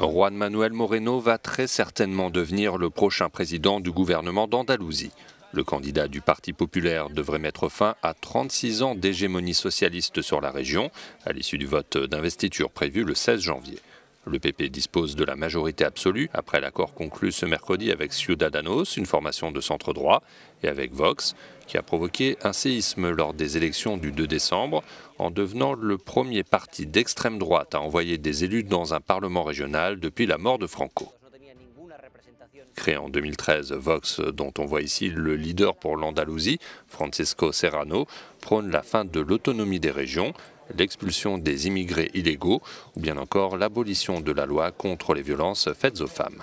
Juan Manuel Moreno va très certainement devenir le prochain président du gouvernement d'Andalousie. Le candidat du Parti populaire devrait mettre fin à 36 ans d'hégémonie socialiste sur la région, à l'issue du vote d'investiture prévu le 16 janvier. Le PP dispose de la majorité absolue après l'accord conclu ce mercredi avec Ciudadanos, une formation de centre droit, et avec Vox, qui a provoqué un séisme lors des élections du 2 décembre, en devenant le premier parti d'extrême droite à envoyer des élus dans un parlement régional depuis la mort de Franco. Créé en 2013, Vox, dont on voit ici le leader pour l'Andalousie, Francisco Serrano, prône la fin de l'autonomie des régions, l'expulsion des immigrés illégaux ou bien encore l'abolition de la loi contre les violences faites aux femmes.